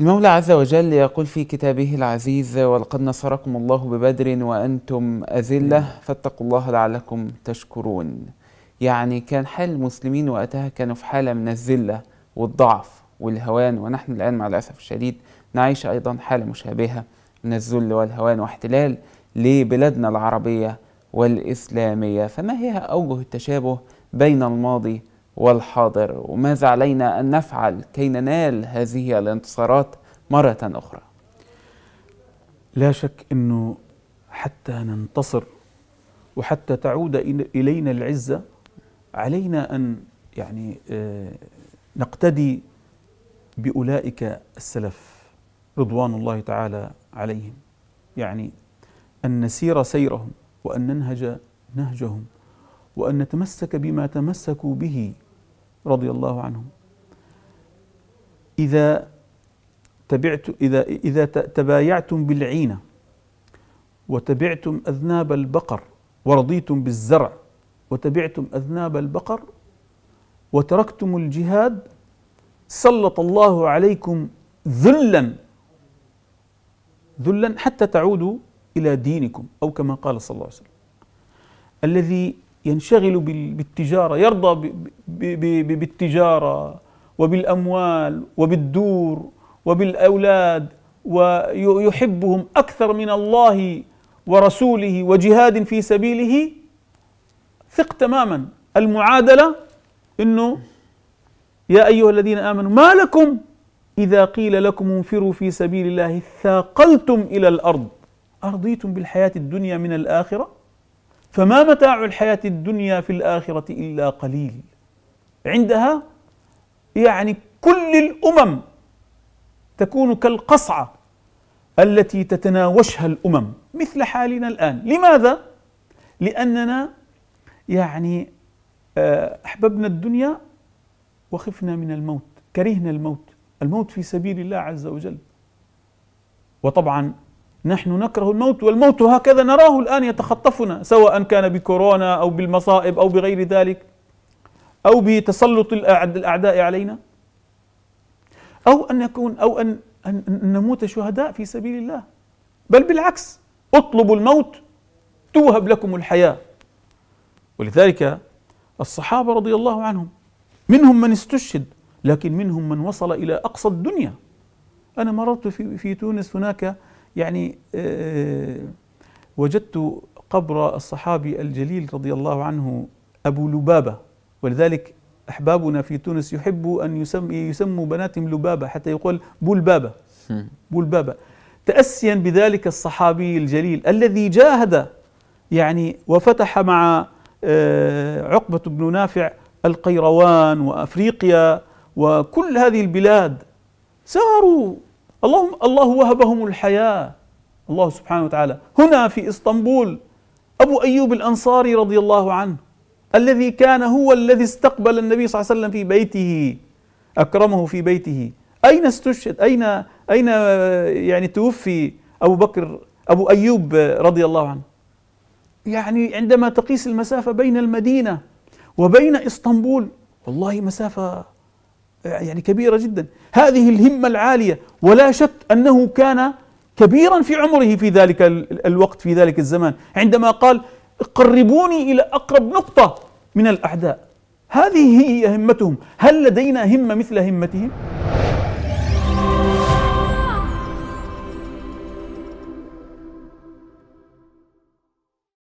المولى عز وجل يقول في كتابه العزيز ولقد نصركم الله ببدر وأنتم أذلة نعم. فاتقوا الله لعلكم تشكرون يعني كان حال المسلمين وقتها كانوا في حالة من الذلة والضعف والهوان ونحن الآن مع الأسف الشديد نعيش أيضا حالة مشابهة من الذل والهوان واحتلال لبلادنا العربية والإسلامية فما هي أوجه التشابه بين الماضي والحاضر وماذا علينا أن نفعل كي ننال هذه الانتصارات مرة أخرى لا شك أنه حتى ننتصر وحتى تعود إلينا العزة علينا أن يعني آه، نقتدي بأولئك السلف رضوان الله تعالى عليهم يعني أن نسير سيرهم وأن ننهج نهجهم وأن نتمسك بما تمسكوا به رضي الله عنهم إذا تبعت إذا إذا تبايعتم بالعينة وتبعتم أذناب البقر ورضيتم بالزرع وتبعتم أذناب البقر وتركتم الجهاد سلط الله عليكم ذلا ذلا حتى تعودوا إلى دينكم أو كما قال صلى الله عليه وسلم الذي ينشغل بالتجارة يرضى بالتجارة وبالأموال وبالدور وبالأولاد ويحبهم أكثر من الله ورسوله وجهاد في سبيله ثق تماما المعادلة أنه يا أيها الذين آمنوا ما لكم إذا قيل لكم انفروا في سبيل الله ثاقلتم إلى الأرض أرضيتم بالحياة الدنيا من الآخرة فما متاع الحياة الدنيا في الآخرة إلا قليل عندها يعني كل الامم تكون كالقصعه التي تتناوشها الامم مثل حالنا الان لماذا لاننا يعني آه، احببنا الدنيا وخفنا من الموت كرهنا الموت الموت في سبيل الله عز وجل وطبعا نحن نكره الموت والموت هكذا نراه الان يتخطفنا سواء كان بكورونا او بالمصائب او بغير ذلك أو بتسلط الأعداء علينا أو أن نكون أو أن أن نموت شهداء في سبيل الله بل بالعكس اطلبوا الموت توهب لكم الحياة ولذلك الصحابة رضي الله عنهم منهم من استشهد لكن منهم من وصل إلى أقصى الدنيا أنا مررت في, في تونس هناك يعني وجدت قبر الصحابي الجليل رضي الله عنه أبو لبابة ولذلك أحبابنا في تونس يحبوا أن يسم يسموا بناتهم لبابة حتى يقول بولبابة بولبابة تأسيا بذلك الصحابي الجليل الذي جاهد يعني وفتح مع آه، عقبة بن نافع القيروان وأفريقيا وكل هذه البلاد ساروا اللهم الله وهبهم الحياة الله سبحانه وتعالى هنا في إسطنبول أبو أيوب الأنصاري رضي الله عنه الذي كان هو الذي استقبل النبي صلى الله عليه وسلم في بيته أكرمه في بيته أين استشهد أين أين يعني توفي أبو بكر أبو أيوب رضي الله عنه يعني عندما تقيس المسافة بين المدينة وبين اسطنبول والله مسافة يعني كبيرة جدا هذه الهمة العالية ولا شك أنه كان كبيرا في عمره في ذلك الوقت في ذلك الزمان عندما قال قربوني إلى أقرب نقطة من الأعداء هذه هي همتهم هل لدينا همة مثل همتهم؟